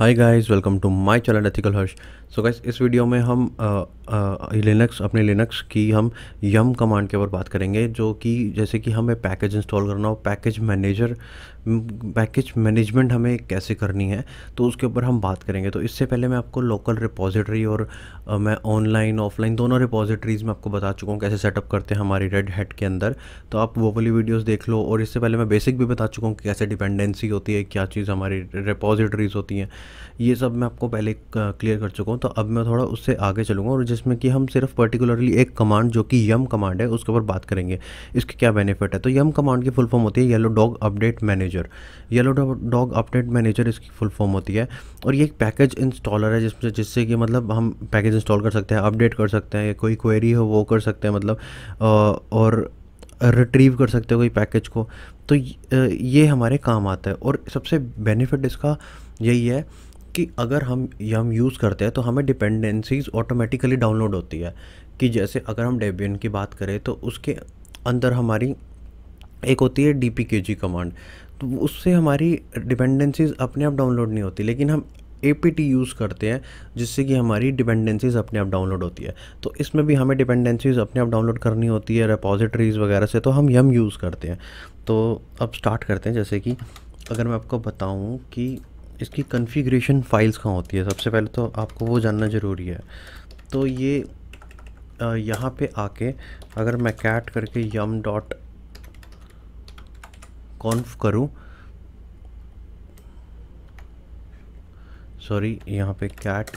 hi guys welcome to my channel ethical Harsh so guys इस video में हम Linux अपने लिनक्स की हम यम कमांड के ऊपर बात करेंगे जो कि जैसे कि हमें पैकेज इंस्टॉल करना हो पैकेज मैनेजर पैकेज मैनेजमेंट हमें कैसे करनी है तो उसके ऊपर हम बात करेंगे तो इससे पहले मैं आपको लोकल रिपोजिटरी और आ, मैं ऑनलाइन ऑफलाइन दोनों रिपोजिटरीज़ में आपको बता चुका हूँ कैसे सेटअप करते हैं हमारी रेड हेड के अंदर तो आप वो वाली वीडियोज़ देख लो और इससे पहले मैं बेसिक भी बता चुका हूँ कि कैसे डिपेंडेंसी होती है क्या चीज़ हमारी रिपोजिटरीज़ होती हैं ये सब मैं आपको पहले क्लियर कर चुका हूँ तो अब मैं थोड़ा उससे आगे चलूँगा और जिसमें कि हम सिर्फ पर्टिकुलरली एक कमांड जो कि यम कमांड है उसके ऊपर बात करेंगे इसके क्या बेनिफिट है तो यम कमांड की फुल फॉर्म होती है yellow dog update manage manager yellow dog update manager इसकी फुल फॉर्म होती है और ये एक पैकेज इंस्टॉलर है जिसमें जिससे कि मतलब हम पैकेज इंस्टॉल कर सकते हैं अपडेट कर सकते हैं कोई क्वेरी हो वो कर सकते हैं मतलब और रिट्रीव कर सकते हैं कोई पैकेज को तो ये हमारे काम आता है और सबसे बेनिफिट इसका यही है कि अगर हम हम यूज़ करते हैं तो हमें डिपेंडेंसीज ऑटोमेटिकली डाउनलोड होती है कि जैसे अगर हम डेबियन की बात करें तो उसके अंदर हमारी एक होती है डी कमांड तो उससे हमारी डिपेंडेंसीज अपने आप डाउनलोड नहीं होती लेकिन हम ए यूज़ करते हैं जिससे कि हमारी डिपेंडेंसीज अपने आप डाउनलोड होती है तो इसमें भी हमें डिपेंडेंसीज अपने आप डाउनलोड करनी होती है रिपोजिटरीज़ वगैरह से तो हम यम यूज़ करते हैं तो अब स्टार्ट करते हैं जैसे कि अगर मैं आपको बताऊँ कि इसकी कन्फिग्रेशन फाइल्स कहाँ होती है सबसे पहले तो आपको वो जानना ज़रूरी है तो ये यहाँ पे आके अगर मैं कैट करके यम डॉट कॉन्फ करूँ सॉरी यहाँ पे कैट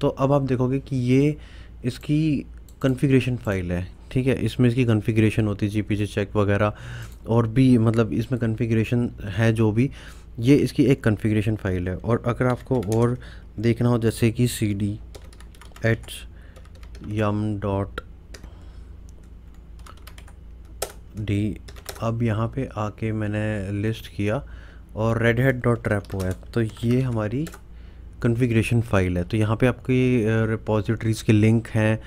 तो अब आप देखोगे कि ये इसकी कन्फिग्रेशन फाइल है ठीक है इसमें इसकी कन्फिग्रेशन होती है जी चेक वगैरह और भी मतलब इसमें कन्फिग्रेशन है जो भी ये इसकी एक कन्फिग्रेशन फाइल है और अगर आपको और देखना हो जैसे कि C D etc yum dot D अब यहाँ पे आके मैंने लिस्ट किया और रेड हेड डॉट रेपो है तो ये हमारी कन्फिग्रेशन फाइल है तो यहाँ पे आपकी रिपोजिटरीज़ के लिंक हैं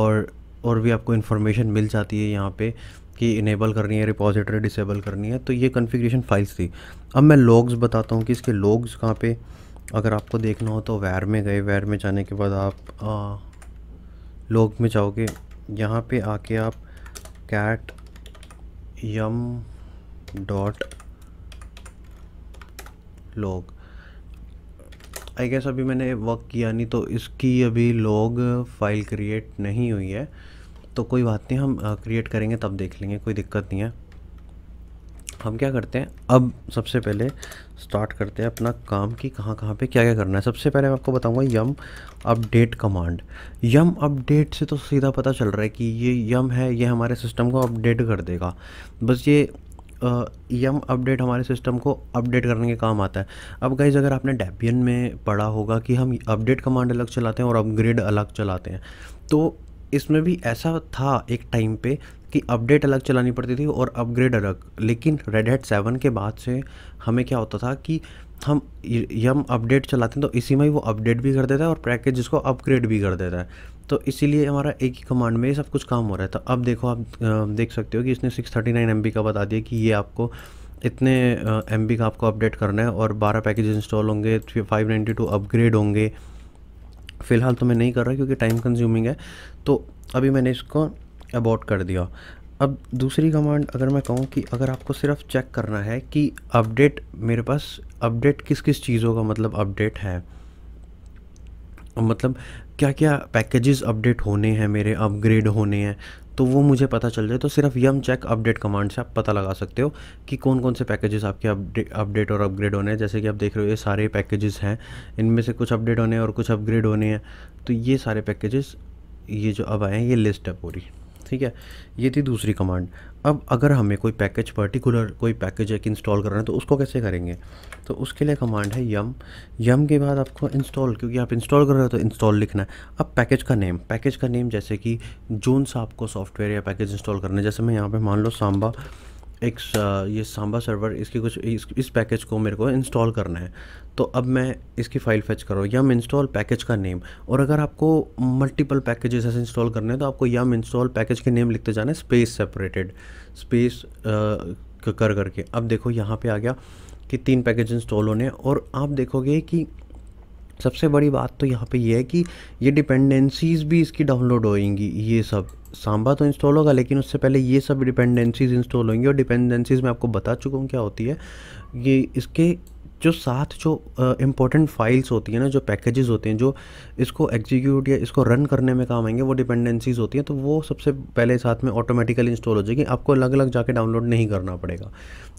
और और भी आपको इन्फॉर्मेशन मिल जाती है यहाँ पे कि इनेबल करनी है रिपोजिटरी डिसेबल करनी है तो ये कन्फिग्रेशन फाइल्स थी अब मैं लॉग्स बताता हूँ कि इसके लॉग्स कहाँ पे अगर आपको देखना हो तो वैर में गए वैर में जाने के बाद आप लॉग में जाओगे यहाँ पे आके आप cat yum dot log I guess अभी मैंने वर्क किया नहीं तो इसकी अभी लॉग फाइल क्रिएट नहीं हुई है तो कोई बात नहीं हम क्रिएट uh, करेंगे तब देख लेंगे कोई दिक्कत नहीं है हम क्या करते हैं अब सबसे पहले स्टार्ट करते हैं अपना काम कि कहाँ कहाँ पे क्या क्या करना है सबसे पहले मैं आपको बताऊँगा yum update command yum update से तो सीधा पता चल रहा है कि ये यम है ये हमारे सिस्टम को अपडेट कर देगा बस ये यम uh, अपडेट हमारे सिस्टम को अपडेट करने के काम आता है अब गाइज अगर आपने डेबियन में पढ़ा होगा कि हम अपडेट कमांड अलग चलाते हैं और अपग्रेड अलग चलाते हैं तो इसमें भी ऐसा था एक टाइम पे कि अपडेट अलग चलानी पड़ती थी और अपग्रेड अलग लेकिन रेड हेड सेवन के बाद से हमें क्या होता था कि हम ये हम अपडेट चलाते हैं तो इसी में ही वो अपडेट भी कर देता है और पैकेज जिसको अपग्रेड भी कर देता है तो इसीलिए हमारा एक ही कमांड में ये सब कुछ काम हो रहा है तो अब देखो आप देख सकते हो कि इसने six thirty nine M B का बता दिया कि ये आपको इतने एम बी का आपको अपडेट करना है और बारह पैकेज इंस्टॉल होंगे फाइव नाइन्टी टू अपग्रेड होंगे फ़िलहाल तो मैं नहीं कर रहा क्योंकि टाइम कंज्यूमिंग है तो अभी मैंने इसको अबॉट कर दिया अब दूसरी कमांड अगर मैं कहूँ कि अगर आपको सिर्फ चेक करना है कि अपडेट मेरे पास अपडेट किस किस चीज़ों का मतलब अपडेट है मतलब क्या क्या पैकेजेस अपडेट होने हैं मेरे अपग्रेड होने हैं तो वो मुझे पता चल जाए तो सिर्फ यम चेक अपडेट कमांड से आप पता लगा सकते हो कि कौन कौन से पैकेजेस आपके अपडेट अपडेट और अपग्रेड होने हैं जैसे कि आप देख रहे हो ये सारे पैकेजेस हैं इनमें से कुछ अपडेट होने हैं और कुछ अपग्रेड होने हैं तो ये सारे पैकेजेस ये जो अब आए हैं ये लिस्ट है पूरी ठीक है ये थी दूसरी कमांड अब अगर हमें कोई पैकेज पर्टिकुलर कोई पैकेज एक इंस्टॉल करना है तो उसको कैसे करेंगे तो उसके लिए कमांड है यम यम के बाद आपको इंस्टॉल क्योंकि आप इंस्टॉल कर रहे हो तो इंस्टॉल लिखना है अब पैकेज का नेम पैकेज का नेम जैसे कि जोन सा आपको सॉफ्टवेयर या पैकेज इंस्टॉल करना है जैसे मैं यहाँ पर मान लो सांबा एक ये सांबा सर्वर इसकी कुछ इस, इस पैकेज को मेरे को इंस्टॉल करना है तो अब मैं इसकी फ़ाइल फेच करो यम इंस्टॉल पैकेज का नेम और अगर आपको मल्टीपल पैकेजेस ऐसे इंस्टॉल करने हैं तो आपको यम इंस्टॉल पैकेज के नेम लिखते जाना है स्पेस सेपरेटेड स्पेस कर करके अब देखो यहाँ पे आ गया कि तीन पैकेज इंस्टॉल होने और आप देखोगे कि सबसे बड़ी बात तो यहाँ पे ये है कि ये डिपेंडेंसीज़ भी इसकी डाउनलोड होएंगी ये सब सांबा तो इंस्टॉल होगा लेकिन उससे पहले ये सब डिपेंडेंसीज़ इंस्टॉल होंगी और डिपेंडेंसीज़ मैं आपको बता चुका हूँ क्या होती है ये इसके जो साथ जो इंपॉर्टेंट uh, फाइल्स होती हैं ना जो पैकेजेस होते हैं जो इसको एग्जीक्यूट या इसको रन करने में काम आएंगे वो डिपेंडेंसीज होती हैं तो वो सबसे पहले साथ में ऑटोमेटिकली इंस्टॉल हो जाएगी आपको अलग अलग जाके डाउनलोड नहीं करना पड़ेगा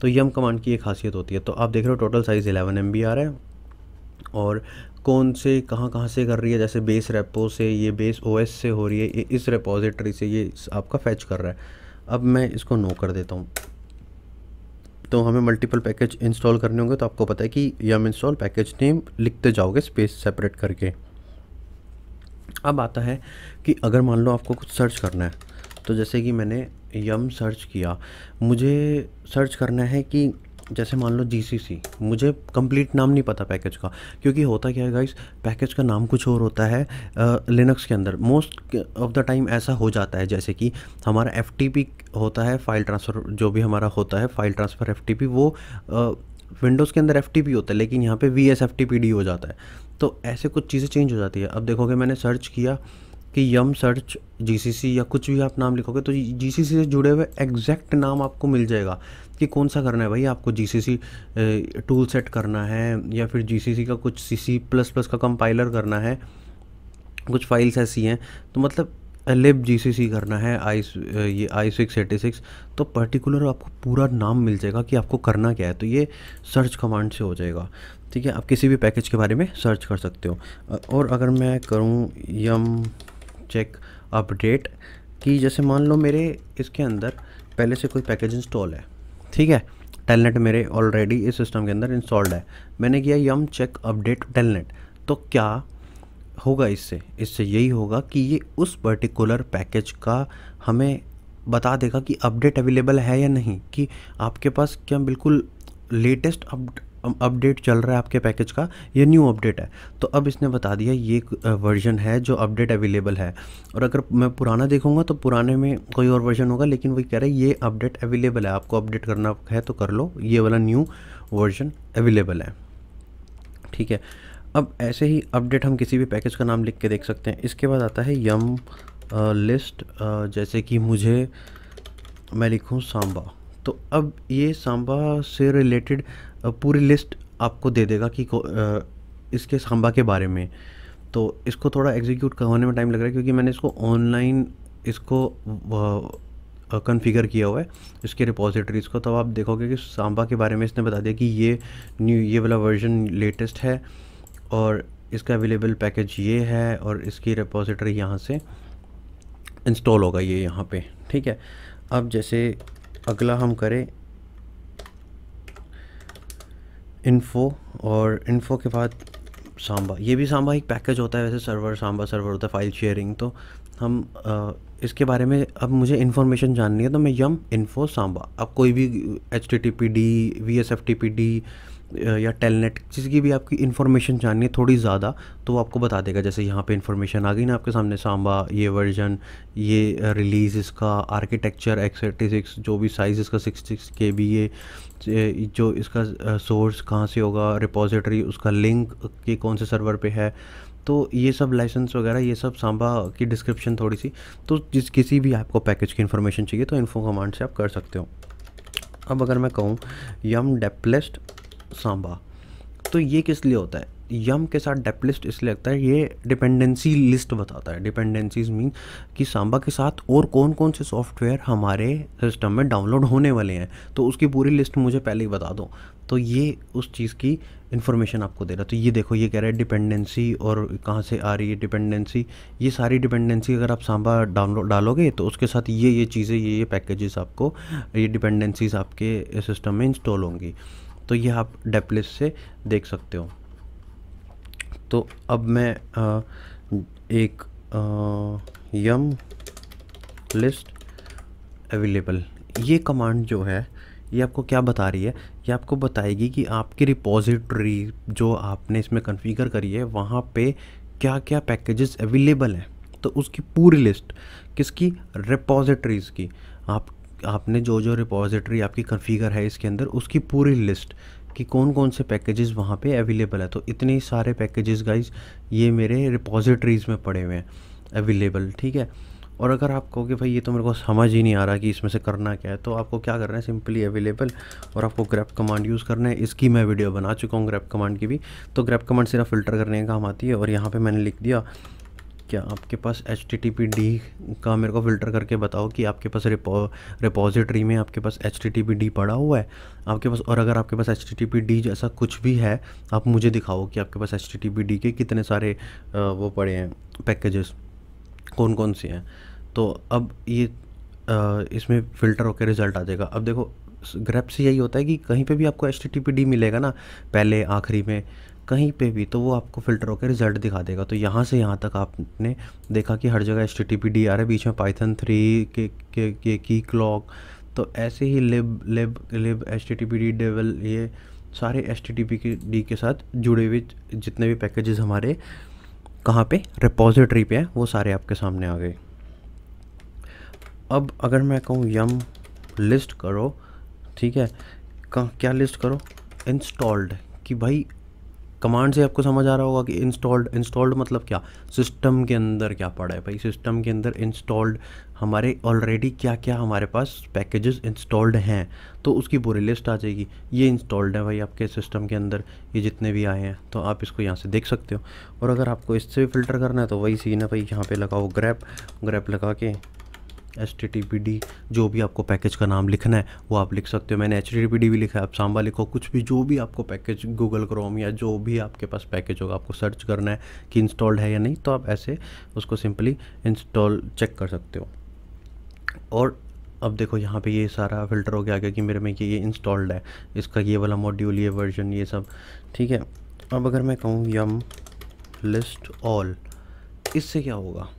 तो यम कमांड की एक खासियत होती है तो आप देख रहे हो टोटल साइज़ 11 एम आ रहा है और कौन से कहाँ कहाँ से कर रही है जैसे बेस रेपो से ये बेस ओएस से हो रही है ये इस रेपोजिटरी से ये आपका फैच कर रहा है अब मैं इसको नो कर देता हूँ तो हमें मल्टीपल पैकेज इंस्टॉल करने होंगे तो आपको पता है कि यम इंस्टॉल पैकेज नेम लिखते जाओगे स्पेस सेपरेट करके अब आता है कि अगर मान लो आपको कुछ सर्च करना है तो जैसे कि मैंने यम सर्च किया मुझे सर्च करना है कि जैसे मान लो जी मुझे कंप्लीट नाम नहीं पता पैकेज का क्योंकि होता क्या है गाइस पैकेज का नाम कुछ और होता है लिनक्स के अंदर मोस्ट ऑफ द टाइम ऐसा हो जाता है जैसे कि हमारा एफ होता है फाइल ट्रांसफ़र जो भी हमारा होता है फाइल ट्रांसफ़र एफ वो विंडोज़ के अंदर एफ होता है लेकिन यहाँ पे वी एस हो जाता है तो ऐसे कुछ चीज़ें चेंज हो जाती है अब देखोगे मैंने सर्च किया कि यम सर्च जी या कुछ भी आप नाम लिखोगे तो जी से जुड़े हुए एग्जैक्ट नाम आपको मिल जाएगा कि कौन सा करना है भाई आपको जी सी सी टूल सेट करना है या फिर जी सी सी का कुछ सी सी प्लस प्लस का कंपाइलर करना है कुछ फाइल्स ऐसी हैं तो मतलब लिब जी सी सी करना है आई ये आई सिक्स एटी सिक्स तो पर्टिकुलर आपको पूरा नाम मिल जाएगा कि आपको करना क्या है तो ये सर्च कमांड से हो जाएगा ठीक है आप किसी भी पैकेज के बारे में सर्च कर सकते हो और अगर मैं करूँ यम चेक अपडेट कि जैसे मान लो मेरे इसके अंदर पहले से कोई पैकेज इंस्टॉल है ठीक है टेलनेट मेरे ऑलरेडी इस सिस्टम के अंदर इंस्टॉल्ड है मैंने किया यम चेक अपडेट टेलनेट तो क्या होगा इससे इससे यही होगा कि ये उस पर्टिकुलर पैकेज का हमें बता देगा कि अपडेट अवेलेबल है या नहीं कि आपके पास क्या बिल्कुल लेटेस्ट अपडेट चल रहा है आपके पैकेज का ये न्यू अपडेट है तो अब इसने बता दिया ये वर्जन है जो अपडेट अवेलेबल है और अगर मैं पुराना देखूँगा तो पुराने में कोई और वर्जन होगा लेकिन वही कह रहा है ये अपडेट अवेलेबल है आपको अपडेट करना है तो कर लो ये वाला न्यू वर्जन अवेलेबल है ठीक है अब ऐसे ही अपडेट हम किसी भी पैकेज का नाम लिख के देख सकते हैं इसके बाद आता है यम लिस्ट जैसे कि मुझे मैं लिखूँ सांबा तो अब ये सांबा से रिलेटेड पूरी लिस्ट आपको दे देगा कि इसके सांबा के बारे में तो इसको थोड़ा एग्जीक्यूट होने में टाइम लग रहा है क्योंकि मैंने इसको ऑनलाइन इसको कन्फिगर किया हुआ है इसके रिपोजिटरीज़ को तो आप देखोगे कि सांबा के बारे में इसने बता दिया कि ये न्यू ये वाला वर्जन लेटेस्ट है और इसका अवेलेबल पैकेज ये है और इसकी रिपोजिटरी यहाँ से इंस्टॉल होगा ये यहाँ पे ठीक है अब जैसे अगला हम करें इन्फो और इन्फो के बाद सांबा ये भी सांबा एक पैकेज होता है वैसे सर्वर सांबा सर्वर होता है फाइल शेयरिंग तो हम आ, इसके बारे में अब मुझे इन्फॉर्मेशन जाननी है तो मैं यम इन्फो सांबा अब कोई भी H T T P D V S F T P D या टेलनेट जिसकी भी आपकी इन्फॉर्मेशन जाननी है थोड़ी ज़्यादा तो वो आपको बता देगा जैसे यहाँ पे इन्फॉर्मेशन आ गई ना आपके सामने सांबा ये वर्जन ये रिलीज़ इसका आर्किटेक्चर एक्स एट्टी सिक्स जो भी साइज़ इसका सिक्स सिक्स के बी ये जो इसका सोर्स कहाँ से होगा रिपोजिटरी उसका लिंक के कौन से सर्वर पे है तो ये सब लाइसेंस वगैरह ये सब सांबा की डिस्क्रिप्शन थोड़ी सी तो जिस किसी भी आपको पैकेज की इन्फॉर्मेशन चाहिए तो इन्फो कमांड से आप कर सकते हो अब अगर मैं कहूँ यम डेपलेस्ट सांबा तो ये किस लिए होता है यम के साथ डेप लिस्ट इसलिए लगता है ये डिपेंडेंसी लिस्ट बताता है डिपेंडेंसीज मीन कि सांबा के साथ और कौन कौन से सॉफ्टवेयर हमारे सिस्टम में डाउनलोड होने वाले हैं तो उसकी पूरी लिस्ट मुझे पहले ही बता दो तो ये उस चीज़ की इन्फॉर्मेशन आपको दे रहा तो ये देखो ये कह रहा है डिपेंडेंसी और कहाँ से आ रही है डिपेंडेंसी ये सारी डिपेंडेंसी अगर आप सांबा डाउनलोड डालोगे तो उसके साथ ये ये चीज़ें ये ये पैकेजेस आपको ये डिपेंडेंसीज आपके सिस्टम में इंस्टॉल होंगी तो ये आप डेपलिस से देख सकते हो तो अब मैं आ, एक आ, यम लिस्ट अवेलेबल ये कमांड जो है ये आपको क्या बता रही है ये आपको बताएगी कि आपकी रिपोजिटरी जो आपने इसमें कॉन्फ़िगर करी है वहाँ पे क्या क्या पैकेजेस अवेलेबल हैं तो उसकी पूरी लिस्ट किसकी रिपोजिटरीज़ की आप आपने जो जो रिपोजिटरी आपकी कन्फिगर है इसके अंदर उसकी पूरी लिस्ट कि कौन कौन से पैकेजेस वहाँ पे अवेलेबल है तो इतने सारे पैकेजेस गाइज ये मेरे रिपोजिटरीज़ में पड़े हुए हैं अवेलेबल ठीक है और अगर आप कहो कि भाई ये तो मेरे को समझ ही नहीं आ रहा कि इसमें से करना क्या है तो आपको क्या करना है सिंपली अवेलेबल और आपको ग्रैप कमांड यूज़ करना है इसकी मैं वीडियो बना चुका हूँ ग्रैप कमांड की भी तो ग्रैप कमांड सिर्फ फ़िल्टर करने का काम आती है और यहाँ पर मैंने लिख दिया क्या आपके पास H T T P D का मेरे को फ़िल्टर करके बताओ कि आपके पास रिपो रिपोजिटरी में आपके पास H T T P D पड़ा हुआ है आपके पास और अगर आपके पास H T T P D जैसा कुछ भी है आप मुझे दिखाओ कि आपके पास H T T P D के कितने सारे वो पड़े हैं पैकेजेस कौन कौन से हैं तो अब ये इसमें फ़िल्टर होकर रिज़ल्ट आ जाएगा अब देखो ग्रेप से यही होता है कि कहीं पे भी आपको एच मिलेगा ना पहले आखिरी में कहीं पे भी तो वो आपको फ़िल्टर होकर रिजल्ट दिखा देगा तो यहाँ से यहाँ तक आपने देखा कि हर जगह H T T P D आ रहा है बीच में पाइथन थ्री के के के की क्लॉक तो ऐसे ही lib lib lib H T T P D devel ये सारे एच टी टी पी के डी के साथ जुड़े हुए जितने भी पैकेजेस हमारे कहाँ पे रिपोजिटरी पे हैं वो सारे आपके सामने आ गए अब अगर मैं कहूँ यम लिस्ट करो ठीक है कहाँ क्या लिस्ट करो इंस्टॉल्ड कि भाई कमांड से आपको समझ आ रहा होगा कि इंस्टॉल्ड इंस्टॉल्ड मतलब क्या सिस्टम के अंदर क्या पड़ा है भाई सिस्टम के अंदर इंस्टॉल्ड हमारे ऑलरेडी क्या क्या हमारे पास पैकेजेस इंस्टॉल्ड हैं तो उसकी पूरी लिस्ट आ जाएगी ये इंस्टॉल्ड है भाई आपके सिस्टम के अंदर ये जितने भी आए हैं तो आप इसको यहाँ से देख सकते हो और अगर आपको इससे भी फिल्टर करना है तो वही सीन है भाई यहाँ पर लगाओ ग्रैप ग्रैप लगा के H T T P D जो भी आपको पैकेज का नाम लिखना है वो आप लिख सकते हो मैंने H T T P D भी लिखा है आप सांबा लिखो कुछ भी जो भी आपको पैकेज गूगल क्रोम या जो भी आपके पास पैकेज होगा आपको सर्च करना है कि इंस्टॉल्ड है या नहीं तो आप ऐसे उसको सिंपली इंस्टॉल चेक कर सकते हो और अब देखो यहाँ पे ये सारा फिल्टर हो गया कि मेरे में ये इंस्टॉल्ड है इसका ये वाला मॉड्यूल ये वर्जन ये सब ठीक है अब अगर मैं कहूँ यम लिस्ट ऑल इससे क्या होगा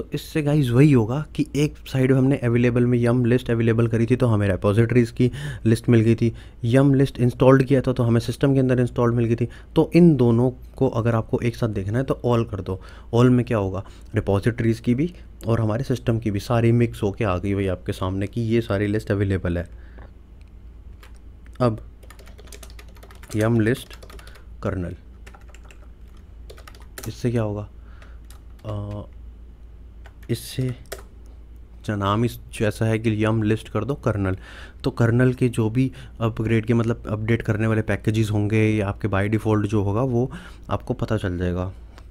तो इससे गाइज वही होगा कि एक साइड में हमने अवेलेबल में यम लिस्ट अवेलेबल करी थी तो हमें रेपोजिटरीज़ की लिस्ट मिल गई थी यम लिस्ट इंस्टॉल्ड किया था तो हमें सिस्टम के अंदर इंस्टॉल्ड मिल गई थी तो इन दोनों को अगर आपको एक साथ देखना है तो ऑल कर दो ऑल में क्या होगा रिपोजिटरीज़ की भी और हमारे सिस्टम की भी सारी मिक्स होके आ गई भाई आपके सामने कि ये सारी लिस्ट अवेलेबल है अब यम लिस्ट कर्नल इससे क्या होगा आ, इससे अच्छा, नाम इस जैसा है कि यम लिस्ट कर दो कर्नल तो कर्नल के जो भी अपग्रेड के मतलब अपडेट करने वाले पैकेजेस होंगे या आपके बाय डिफ़ॉल्ट जो होगा वो आपको पता चल जाएगा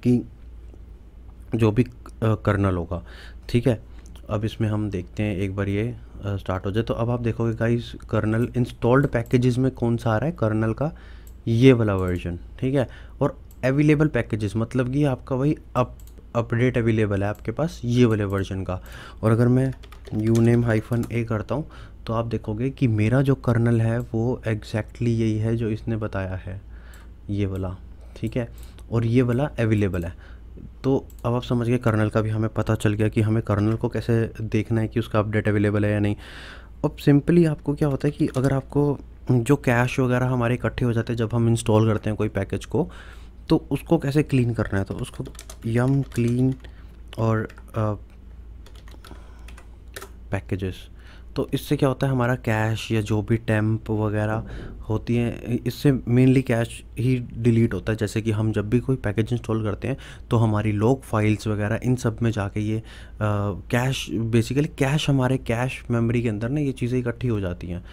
कि जो भी कर्नल होगा ठीक है अब इसमें हम देखते हैं एक बार ये स्टार्ट हो जाए तो अब आप देखोगे गाइस कर्नल इंस्टॉल्ड पैकेजेस में कौन सा आ रहा है कर्नल का ये वाला वर्जन ठीक है और अवेलेबल पैकेजेस मतलब कि आपका वही अप अपडेट अवेलेबल है आपके पास ये वाले वर्जन का और अगर मैं यू नेम हाइफन ए करता हूँ तो आप देखोगे कि मेरा जो कर्नल है वो एग्जैक्टली exactly यही है जो इसने बताया है ये वाला ठीक है और ये वाला अवेलेबल है तो अब आप समझ गए कर्नल का भी हमें पता चल गया कि हमें कर्नल को कैसे देखना है कि उसका अपडेट अवेलेबल है या नहीं अब सिंपली आपको क्या होता है कि अगर आपको जो कैश वगैरह हमारे इकट्ठे हो जाते हैं जब हम इंस्टॉल करते हैं कोई पैकेज को तो उसको कैसे क्लीन करना है तो उसको यम क्लीन और पैकेजेस तो इससे क्या होता है हमारा कैश या जो भी टैम्प वगैरह होती हैं इससे मेनली कैश ही डिलीट होता है जैसे कि हम जब भी कोई पैकेज इंस्टॉल करते हैं तो हमारी लॉग फाइल्स वगैरह इन सब में जाके ये कैश बेसिकली कैश हमारे कैश मेमोरी के अंदर ना ये चीज़ें इकट्ठी हो जाती हैं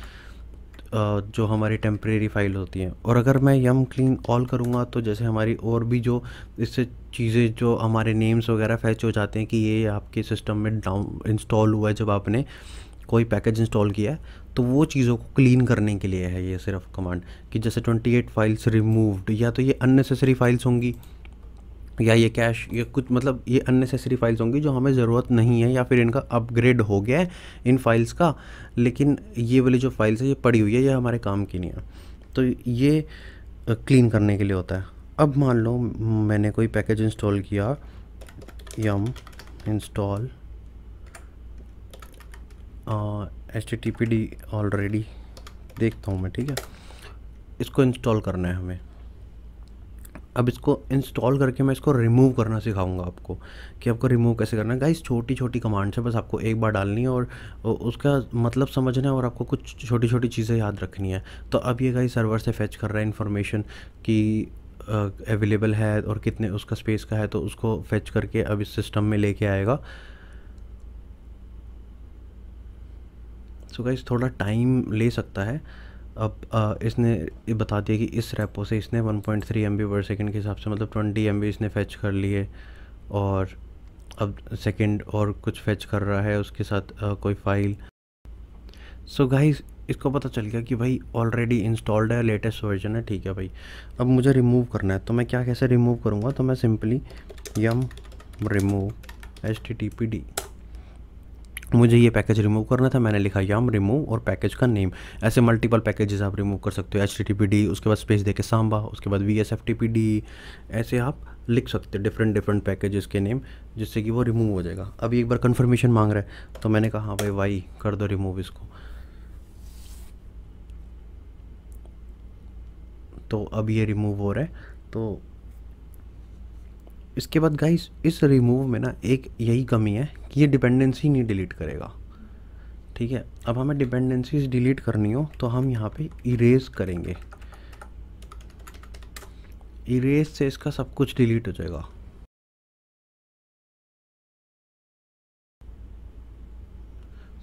जो हमारी टेम्प्रेरी फाइल होती हैं और अगर मैं यम क्लीन ऑल करूँगा तो जैसे हमारी और भी जो इससे चीज़ें जो हमारे नेम्स वगैरह फैच हो जाते हैं कि ये आपके सिस्टम में डाउन इंस्टॉल हुआ है जब आपने कोई पैकेज इंस्टॉल किया है तो वो चीज़ों को क्लीन करने के लिए है ये सिर्फ कमांड कि जैसे 28 फाइल्स रिमूव्ड या तो ये अननेसेसरी फाइल्स होंगी या ये कैश ये कुछ मतलब ये अननेसेसरी फाइल्स होंगी जो हमें ज़रूरत नहीं है या फिर इनका अपग्रेड हो गया है इन फाइल्स का लेकिन ये वाली जो फाइल्स है ये पड़ी हुई है ये हमारे काम की नहीं है तो ये क्लीन करने के लिए होता है अब मान लो मैंने कोई पैकेज इंस्टॉल किया yum install H T T P D already देखता हूँ मैं ठीक है इसको इंस्टॉल करना है हमें अब इसको इंस्टॉल करके मैं इसको रिमूव करना सिखाऊंगा आपको कि आपको रिमूव कैसे करना है गाइस छोटी छोटी कमांड है बस आपको एक बार डालनी है और उसका मतलब समझना है और आपको कुछ छोटी छोटी चीज़ें याद रखनी है तो अब ये गाइस सर्वर से फैच कर रहा है इन्फॉर्मेशन कि अवेलेबल है और कितने उसका स्पेस का है तो उसको फेच करके अब इस सिस्टम में लेके आएगा सो so गाइस थोड़ा टाइम ले सकता है अब आ, इसने ये बता दिया कि इस रेपो से इसने 1.3 पॉइंट थ्री एम बी पर सेकेंड के हिसाब से मतलब 20 एम बी इसने फैच कर लिए और अब सेकेंड और कुछ फैच कर रहा है उसके साथ आ, कोई फाइल सो so गाइस इसको पता चल गया कि भाई ऑलरेडी इंस्टॉल्ड है लेटेस्ट वर्जन है ठीक है भाई अब मुझे रिमूव करना है तो मैं क्या कैसे रिमूव करूँगा तो मैं simply yum remove H T T P D मुझे ये पैकेज रिमूव करना था मैंने लिखा याम रिमूव और पैकेज का नेम ऐसे मल्टीपल पैकेजेस आप रिमूव कर सकते हो एच टी पी डी उसके बाद स्पेस देके सांबा उसके बाद V S F T P D ऐसे आप लिख सकते हो डिफरेंट डिफरेंट पैकेजेस के नेम जिससे कि वो रिमूव हो जाएगा अभी एक बार कन्फर्मेशन मांग रहा है तो मैंने कहा हाँ भाई वाई कर दो रिमूव इसको तो अब ये रिमूव हो रहा है तो इसके बाद गाइस इस रिमूव में ना एक यही कमी है कि ये डिपेंडेंसी नहीं डिलीट करेगा ठीक है अब हमें डिपेंडेंसीज डिलीट करनी हो तो हम यहाँ पे इरेज करेंगे इरेज से इसका सब कुछ डिलीट हो जाएगा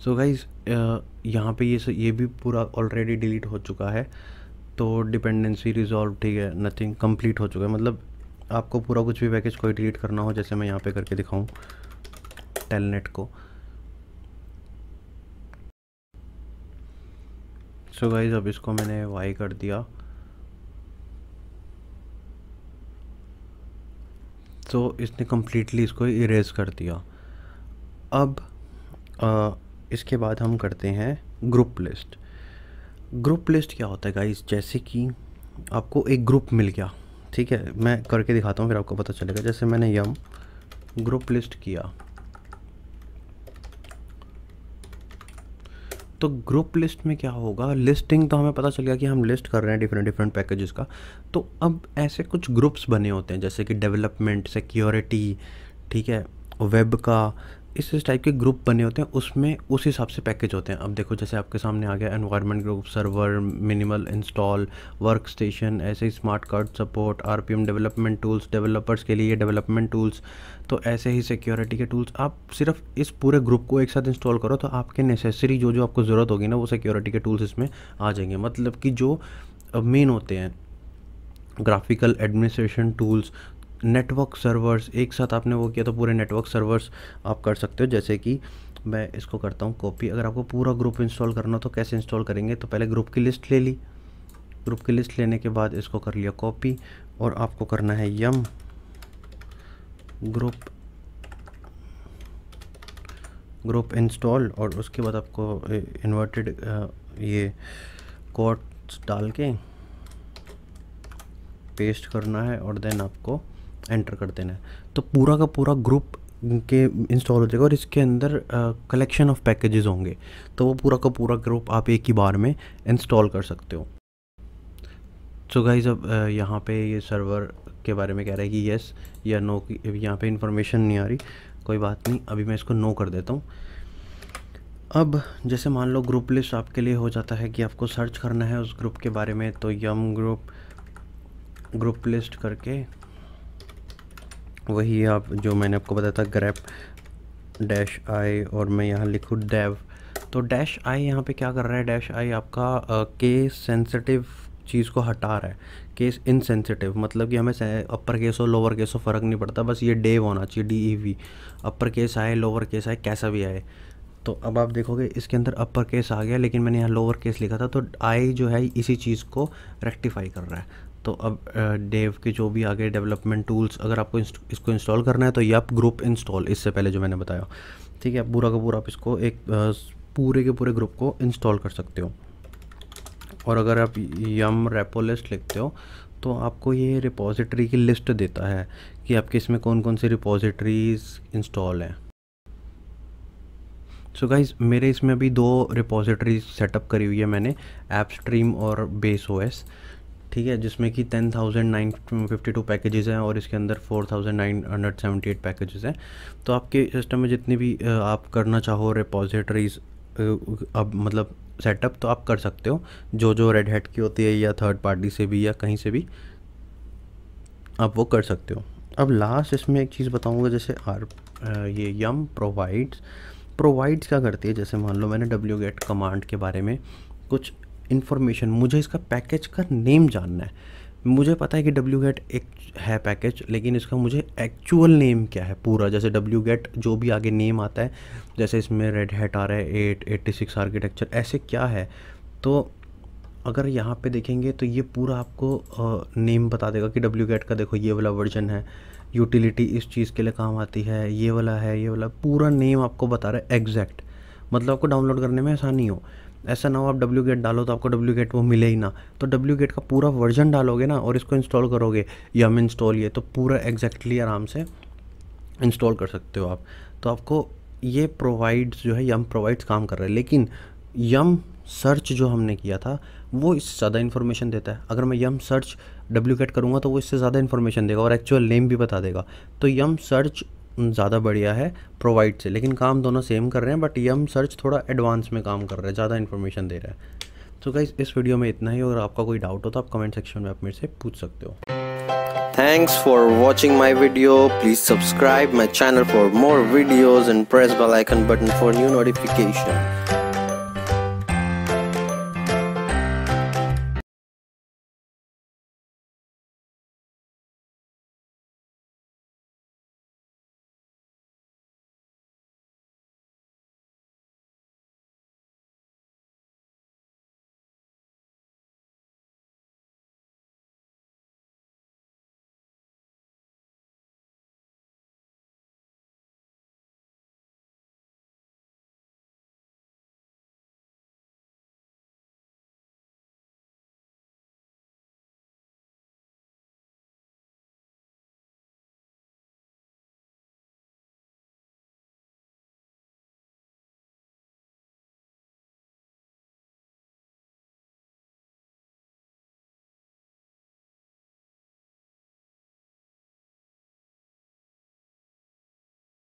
सो so गाइज यहाँ पे ये ये भी पूरा ऑलरेडी डिलीट हो चुका है तो डिपेंडेंसी रिजॉल्व ठीक है नथिंग कंप्लीट हो चुका है मतलब आपको पूरा कुछ भी पैकेज कोई डिलीट करना हो जैसे मैं यहाँ पे करके दिखाऊँ टेलनेट को सो so गाइज अब इसको मैंने वाई कर दिया तो इसने कम्प्लीटली इसको इरेज कर दिया अब आ, इसके बाद हम करते हैं ग्रुप लिस्ट ग्रुप लिस्ट क्या होता है गाइज जैसे कि आपको एक ग्रुप मिल गया ठीक है मैं करके दिखाता हूँ फिर आपको पता चलेगा जैसे मैंने यम ग्रुप लिस्ट किया तो ग्रुप लिस्ट में क्या होगा लिस्टिंग तो हमें पता चल गया कि हम लिस्ट कर रहे हैं डिफरेंट डिफरेंट पैकेजेस का तो अब ऐसे कुछ ग्रुप्स बने होते हैं जैसे कि डेवलपमेंट सिक्योरिटी ठीक है वेब का इस इस टाइप के ग्रुप बने होते हैं उसमें उस हिसाब से पैकेज होते हैं अब देखो जैसे आपके सामने आ गया environment group server minimal install work station ऐसे ही smart card support or development tools developers के लिए डेवलपमेंट टूल्स तो ऐसे ही सिक्योरिटी के टूल्स आप सिर्फ इस पूरे ग्रुप को एक साथ इंस्टॉल करो तो आपके नेसेसरी जो जो आपको ज़रूरत होगी ना वो सिक्योरिटी के टूल्स इसमें आ जाएंगे मतलब कि जो मेन होते हैं graphical administration tools network servers एक साथ आपने वो किया तो पूरे नेटवर्क सर्वर्स आप कर सकते हो जैसे कि मैं इसको करता हूँ कॉपी अगर आपको पूरा ग्रुप इंस्टॉल करना तो कैसे इंस्टॉल करेंगे तो पहले ग्रुप की लिस्ट ले ली ग्रुप की लिस्ट लेने के बाद इसको कर लिया कॉपी और आपको करना है यम ग्रुप ग्रुप इंस्टॉल और उसके बाद आपको इन्वर्टेड ये कोड्स डाल के पेस्ट करना है और देन आपको एंटर कर देना है तो पूरा का पूरा ग्रुप के इंस्टॉल हो जाएगा और इसके अंदर कलेक्शन ऑफ पैकेजेस होंगे तो वो पूरा का पूरा ग्रुप आप एक ही बार में इंस्टॉल कर सकते हो सो so गाइज अब यहाँ पे ये सर्वर के बारे में कह रहा है कि येस या नो की यहाँ पे इंफॉर्मेशन नहीं आ रही कोई बात नहीं अभी मैं इसको नो कर देता हूँ अब जैसे मान लो ग्रुप लिस्ट आपके लिए हो जाता है कि आपको सर्च करना है उस ग्रुप के बारे में तो यम ग्रुप ग्रुप लिस्ट करके वही आप जो मैंने आपको बताया था ग्रैप डैश आई और मैं यहाँ लिखूँ डैव तो डैश आई यहाँ पे क्या कर रहा है डैश आई आपका केस सेंसिटिव चीज़ को हटा रहा है केस इनसेंसिटिव मतलब कि हमें अपर केस और लोअर केस और फ़र्क नहीं पड़ता बस ये डेव होना चाहिए D E V upper case आए लोअर केस आए कैसा भी आए तो अब आप देखोगे इसके अंदर अपर केस आ गया लेकिन मैंने यहाँ लोअर केस लिखा था तो आई जो है इसी चीज़ को रेक्टिफाई कर रहा है तो अब डेव के जो भी आगे डेवलपमेंट टूल्स अगर आपको इसको इंस्टॉल करना है तो ये आप ग्रुप इंस्टॉल इससे पहले जो मैंने बताया ठीक है पूरा का पूरा आप इसको एक पूरे के पूरे ग्रुप को इंस्टॉल कर सकते हो और अगर आप यम रेपो लिस्ट लिखते हो तो आपको ये रिपोजिटरी की लिस्ट देता है कि आपके इसमें कौन कौन सी रिपोजिटरीज इंस्टॉल हैं सो so गाइज मेरे इसमें अभी दो रिपोजिटरी सेटअप करी हुई है मैंने ऐप स्ट्रीम और बेस ओएस ठीक है जिसमें कि ten thousand nine fifty two packages हैं और इसके अंदर four thousand nine hundred seventy eight packages हैं तो आपके सिस्टम में जितनी भी आप करना चाहो रिपोजिटरीज अब मतलब सेटअप तो आप कर सकते हो जो जो रेड हेड की होती है या थर्ड पार्टी से भी या कहीं से भी आप वो कर सकते हो अब लास्ट इसमें एक चीज़ बताऊँगा जैसे आर ये यम प्रोवाइड्स प्रोवाइड्स क्या करती है जैसे मान लो मैंने डब्ल्यू गेट कमांड के बारे में कुछ इन्फॉर्मेशन मुझे इसका पैकेज का नेम जानना है मुझे पता है कि डब्ल्यू गेट एक है पैकेज लेकिन इसका मुझे एक्चुअल नेम क्या है पूरा जैसे डब्ल्यू गेट जो भी आगे नेम आता है जैसे इसमें रेड हैट आ रहा है एट एट्टी सिक्स आर्किटेक्चर ऐसे क्या है तो अगर यहाँ पे देखेंगे तो ये पूरा आपको नेम बता देगा कि डब्ल्यू गेट का देखो ये वाला वर्जन है यूटिलिटी इस चीज़ के लिए काम आती है ये वाला है ये वाला पूरा नेम आपको बता रहा है एग्जैक्ट मतलब आपको डाउनलोड करने में आसानी हो ऐसा ना हो आप डब्ल्यू गेट डालो तो आपको डब्ल्यू गेट वो मिले ही ना तो डब्ल्यू गेट का पूरा वर्जन डालोगे ना और इसको इंस्टॉल करोगे यम इंस्टॉल ये तो पूरा एग्जैक्टली आराम से इंस्टॉल कर सकते हो आप तो आपको ये प्रोवाइड्स जो है यम प्रोवाइड्स काम कर रहे हैं लेकिन यम सर्च जो हमने किया था वो इससे ज़्यादा इन्फॉर्मेशन देता है अगर मैं यम सर्च डब्ल्यू गेट करूँगा तो वो इससे ज़्यादा इन्फॉर्मेशन देगा और एक्चुअल नेम भी बता देगा तो यम सर्च ज़्यादा बढ़िया है प्रोवाइड से लेकिन काम दोनों सेम कर रहे हैं बट ये हम सर्च थोड़ा एडवांस में काम कर रहे हैं ज़्यादा इन्फॉर्मेशन दे रहा है तो क्या गाइज इस वीडियो में इतना ही अगर आपका कोई डाउट हो तो आप कमेंट सेक्शन में आप मेरे से पूछ सकते हो thanks for watching my video please subscribe my channel for more videos and press bell icon button for new notification